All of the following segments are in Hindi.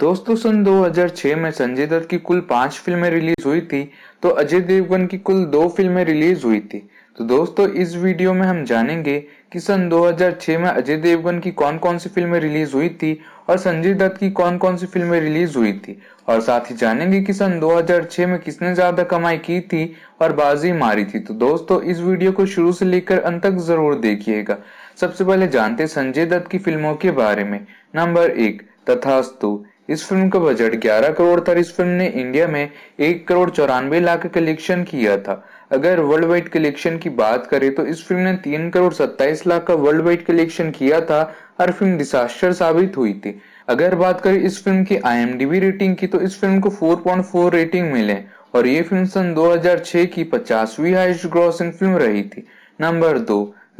दोस्तों सन 2006 में संजय दत्त की कुल पांच फिल्में रिलीज हुई थी तो अजय देवगन की कुल दो फिल्में रिलीज हुई थी तो दोस्तों इस वीडियो में हम जानेंगे कि सन 2006 में अजय देवगन की कौन कौन सी फिल्में रिलीज हुई थी और संजय दत्त की कौन कौन सी फिल्में रिलीज हुई थी और साथ ही जानेंगे कि सन 2006 में किसने ज्यादा कमाई की थी और बाजी मारी थी तो दोस्तों इस वीडियो को शुरू से लेकर अंत तक जरूर देखिएगा सबसे पहले जानते संजय दत्त की फिल्मों के बारे में नंबर एक तथास्तु इस फिल्म का बजट 11 करोड़ था इस फिल्म ने इंडिया में एक करोड़ चौरानवे लाख कलेक्शन किया था अगर वर्ल्ड वाइड कलेक्शन की बात करें तो इस फिल्म ने तीन करोड़ सत्ताईस लाख का वर्ल्ड वाइड कलेक्शन किया था और फिल्म डिसास्टर साबित हुई थी अगर बात करें इस फिल्म की आईएमडीबी रेटिंग की तो इस फिल्म को 4.4 रेटिंग मिले और ये फिल्म सन 2006 की 50वीं हाईएस्ट ग्रॉसिंग फिल्म रही थी नंबर दो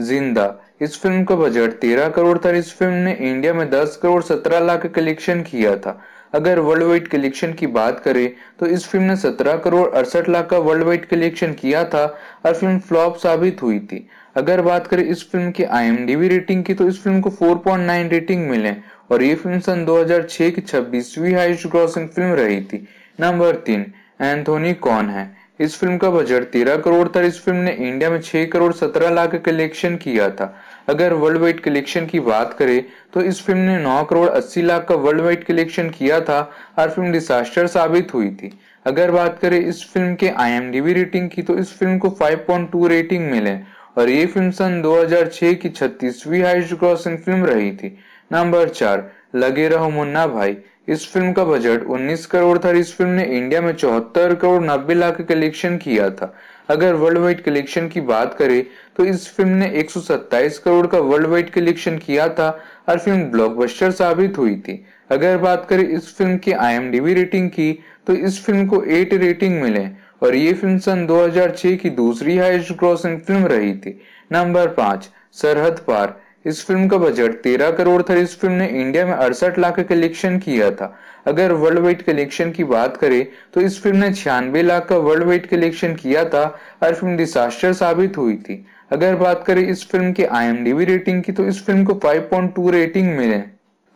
जिंदा इस फिल्म का बजट तेरह करोड़ था इस फिल्म ने इंडिया में दस करोड़ सत्रह लाख कलेक्शन किया था अगर वर्ल्ड वाइड कलेक्शन की बात करें तो इस फिल्म ने 17 करोड़ अड़सठ लाख का वर्ल्ड वाइड कलेक्शन किया था और फिल्म फ्लॉप साबित हुई थी अगर बात करें इस फिल्म की आईएमडीबी रेटिंग की तो इस फिल्म को 4.9 रेटिंग मिले और ये फिल्म सन 2006 की 26वीं हाईएस्ट ग्रॉसिंग फिल्म रही थी नंबर तीन एंथोनी कौन है इस फिल्म का बजट 13 करोड़ था इस फिल्म ने इंडिया में 6 करोड़ 17 लाख कलेक्शन किया था अगर वर्ल्ड वाइड कलेक्शन की बात करें तो इस फिल्म ने 9 करोड़ 80 लाख का वर्ल्ड वाइड कलेक्शन किया था और फिल्म डिसास्टर साबित हुई थी अगर बात करें इस फिल्म के आईएमडीबी रेटिंग की तो इस फिल्म को 5.2 रेटिंग मिले और ये फिल्म सन 2006 की छत्तीसवीं हाइस्ट ग्रॉसिंग फिल्म रही थी नंबर चार लगे रहो मुन्ना भाई इस फिल्म का बजट 19 करोड़ था इस फिल्म ने इंडिया में चौहत्तर करोड़ नब्बे लाख कलेक्शन किया था अगर वर्ल्ड वाइड कलेक्शन की बात करें तो इस फिल्म ने 127 करोड़ का वर्ल्ड वाइड कलेक्शन किया था और फिल्म ब्लॉकबस्टर साबित हुई थी अगर बात करें इस फिल्म की आईएमडीबी रेटिंग की तो इस फिल्म को 8 रेटिंग मिले और ये फिल्म सन 2006 की दूसरी हाईएस्ट ग्रॉसिंग फिल्म रही थी नंबर पांच सरहद पार इस फिल्म का बजट तेरह करोड़ था इस फिल्म ने इंडिया में अड़सठ लाख का कलेक्शन किया था अगर वर्ल्ड वाइड कलेक्शन की बात करें तो इस फिल्म ने छियानवे लाख का वर्ल्ड वाइड कलेक्शन किया था और फिल्म डिसास्टर साबित हुई थी अगर बात करें इस फिल्म के आई रेटिंग की तो इस फिल्म को 5.2 रेटिंग मिले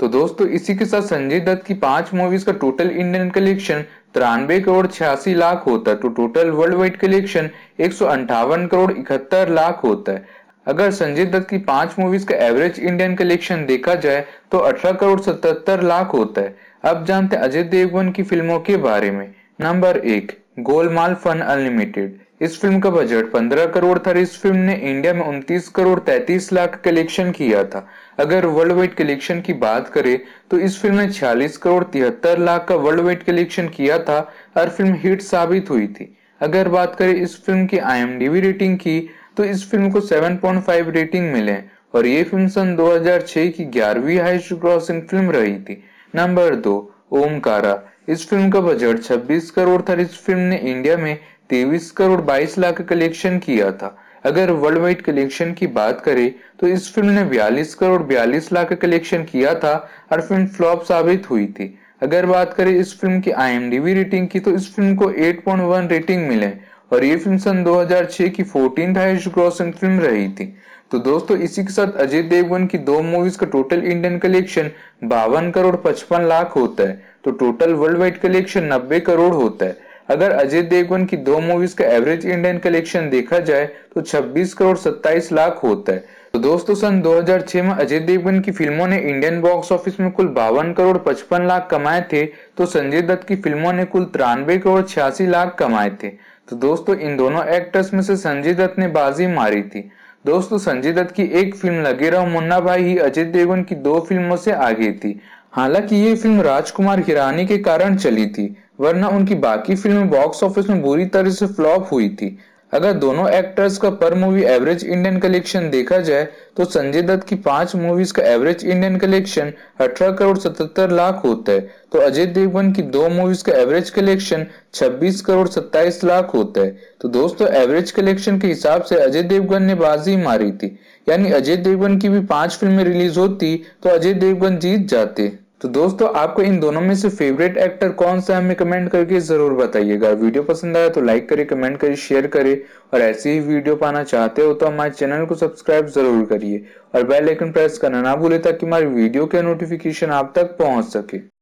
तो दोस्तों इसी के साथ संजय दत्त की पांच मूवीज का टोटल इंडियन कलेक्शन तिरानवे करोड़ छियासी लाख होता है तो टोटल वर्ल्ड वाइड कलेक्शन एक करोड़ इकहत्तर लाख होता है अगर संजय दत्त की पांच मूवीज का एवरेज इंडियन कलेक्शन देखा जाए तो अठारह करोड़ सतहत्तर लाख होता है अब जानते अजय देवगन की फिल्मों के बारे में नंबर एक गोलमाल फन अनलिमिटेड इस फिल्म का बजट 15 करोड़ था इस फिल्म ने इंडिया में 29 करोड़ 33 लाख कलेक्शन किया था अगर वर्ल्ड वाइड कलेक्शन की बात करें तो इस फिल्म ने 46 करोड़ तिहत्तर लाख का वर्ल्ड वाइड कलेक्शन किया था और फिल्म हिट साबित हुई थी अगर बात करें इस फिल्म की आई रेटिंग की तो इस फिल्म को 7.5 रेटिंग मिले और ये फिल्म सन 2006 की ग्यारहवीं हाइस्ट क्रॉसिंग फिल्म रही थी नंबर दो ओमकारा इस फिल्म का बजट 26 करोड़ था इस फिल्म ने इंडिया में 23 करोड़ 22 लाख कलेक्शन किया था अगर वर्ल्ड वाइड कलेक्शन की बात करें तो इस फिल्म ने 42 करोड़ 42 लाख कलेक्शन किया था और फिल्म फ्लॉप साबित हुई थी अगर बात करें इस फिल्म की आईएमडीबी रेटिंग की तो इस फिल्म को 8.1 रेटिंग मिले और ये फिल्म सन 2006 की फोर्टीन हाइस्ट ग्रॉसिंग फिल्म रही थी तो दोस्तों इसी के साथ अजय देवगन की दो मूवीज का टोटल इंडियन कलेक्शन बावन करोड़ पचपन लाख होता है तो टोटल वर्ल्ड वाइड कलेक्शन नब्बे करोड़ होता है अगर अजय देवगन की दो मूवीज का एवरेज इंडियन कलेक्शन देखा जाए तो 26 करोड़ 27 लाख होता है तो दोस्तों सन 2006 में अजय देवगन की फिल्मों ने इंडियन बॉक्स ऑफिस में कुल बावन करोड़ पचपन लाख कमाए थे तो संजय दत्त की फिल्मों ने कुल तिरानवे करोड़ छियासी लाख कमाए थे तो दोस्तों इन दोनों एक्टर्स में से संजय दत्त ने बाजी मारी थी दोस्तों संजय दत्त की एक फिल्म लगे रहो मुन्ना भाई ही अजय देवगन की दो फिल्मों से आगे थी हालांकि ये फिल्म राजकुमार हिरानी के कारण चली थी वरना उनकी बाकी फिल्में बॉक्स ऑफिस में बुरी तरह से फ्लॉप हुई थी अगर दोनों एक्टर्स का पर मूवी एवरेज इंडियन कलेक्शन देखा जाए तो संजय दत्त की पांच मूवीज का एवरेज इंडियन कलेक्शन अठारह करोड़ सतहत्तर लाख होता है तो अजय देवगन की दो मूवीज का एवरेज कलेक्शन 26 करोड़ 27 लाख होता है तो दोस्तों एवरेज कलेक्शन के हिसाब से अजय देवगन ने बाजी मारी थी यानी अजय देवगन की भी पांच फिल्में रिलीज होती तो अजय देवगन जीत जाते तो दोस्तों आपको इन दोनों में से फेवरेट एक्टर कौन सा हमें कमेंट करके जरूर बताइएगा वीडियो पसंद आया तो लाइक करें कमेंट करें शेयर करें और ऐसी ही वीडियो पाना चाहते हो तो हमारे चैनल को सब्सक्राइब जरूर करिए और बेल आइकन प्रेस करना ना भूले ताकि हमारी वीडियो के नोटिफिकेशन आप तक पहुंच सके